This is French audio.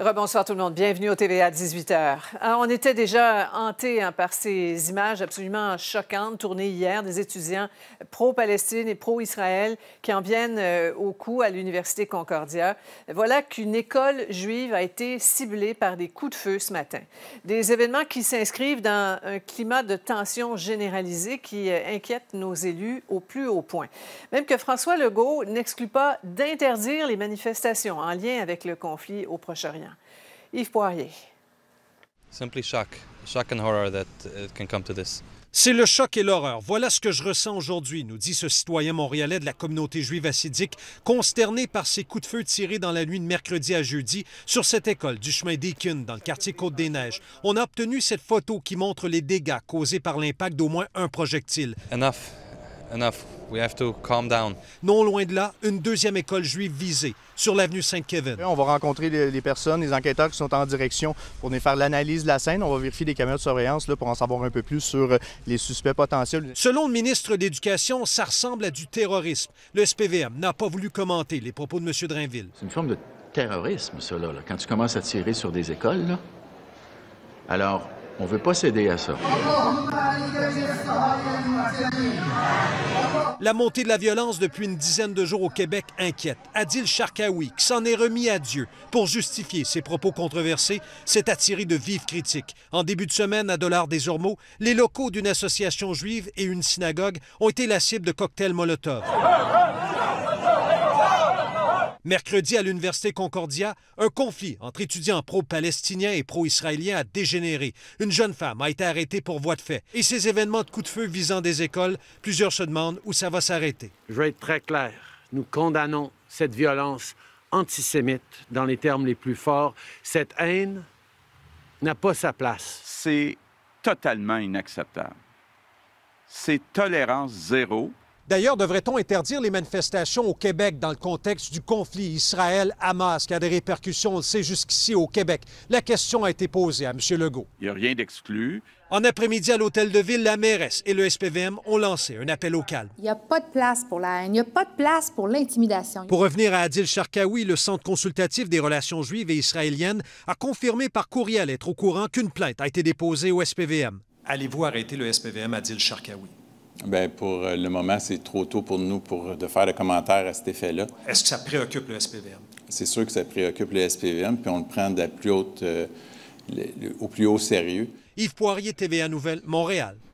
Rebonsoir tout le monde. Bienvenue au TVA 18h. Euh, on était déjà hanté hein, par ces images absolument choquantes tournées hier des étudiants pro-Palestine et pro-Israël qui en viennent euh, au coup à l'Université Concordia. Voilà qu'une école juive a été ciblée par des coups de feu ce matin. Des événements qui s'inscrivent dans un climat de tension généralisée qui euh, inquiète nos élus au plus haut point. Même que François Legault n'exclut pas d'interdire les manifestations en lien avec le conflit au Proche-Orient. C'est le choc et l'horreur. Voilà ce que je ressens aujourd'hui, nous dit ce citoyen montréalais de la communauté juive assidique, consterné par ces coups de feu tirés dans la nuit de mercredi à jeudi sur cette école du chemin d'Eakin, dans le quartier Côte-des-Neiges. On a obtenu cette photo qui montre les dégâts causés par l'impact d'au moins un projectile. Enough. Enough. We have to calm down. Non loin de là, une deuxième école juive visée sur l'avenue Saint-Kevin. On va rencontrer les, personnes, les enquêteurs qui sont en direction pour nous faire l'analyse de la scène. On va vérifier les caméras de surveillance pour en savoir un peu plus sur euh, les suspects potentiels. Selon le ministre de l'Éducation, ça ressemble à du terrorisme. Le SPVM n'a pas voulu commenter les propos de M. Drainville. C'est une forme de terrorisme, cela. Quand tu commences à tirer sur des écoles, alors on ne veut pas céder à ça. La montée de la violence depuis une dizaine de jours au Québec inquiète. Adil Sharkawi, qui s'en est remis à Dieu pour justifier ses propos controversés, s'est attiré de vives critiques. En début de semaine, à Dollard des Ormeaux, les locaux d'une association juive et une synagogue ont été la cible de cocktails Molotov. Mercredi, à l'Université Concordia, un conflit entre étudiants pro-palestiniens et pro-israéliens a dégénéré. Une jeune femme a été arrêtée pour voie de fait. Et ces événements de coups de feu visant des écoles, plusieurs se demandent où ça va s'arrêter. Je vais être très clair. Nous condamnons cette violence antisémite dans les termes les plus forts. Cette haine n'a pas sa place. C'est totalement inacceptable. C'est tolérance zéro D'ailleurs, devrait-on interdire les manifestations au Québec dans le contexte du conflit Israël-Hamas qui a des répercussions, on le sait, jusqu'ici au Québec? La question a été posée à M. Legault. Il n'y a rien d'exclu. En après-midi, à l'hôtel de ville, la mairesse et le SPVM ont lancé un appel au calme. Il n'y a pas de place pour la haine, il n'y a pas de place pour l'intimidation. Pour revenir à Adil Sharkawi, le Centre consultatif des relations juives et israéliennes a confirmé par courriel être au courant qu'une plainte a été déposée au SPVM. Allez-vous arrêter le SPVM, Adil Sharkawi? Bien, pour euh, le moment, c'est trop tôt pour nous de faire de commentaires à cet effet-là. Est-ce que ça préoccupe le SPVM? C'est sûr que ça préoccupe le SPVM, puis on le prend euh, au plus haut sérieux. Yves Poirier, TVA Nouvelle, Montréal.